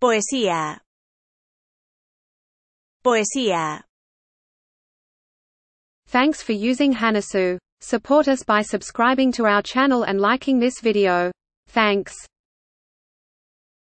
Poesía. Poesía. Thanks for using Hanasu. Support us by subscribing to our channel and liking this video. Thanks.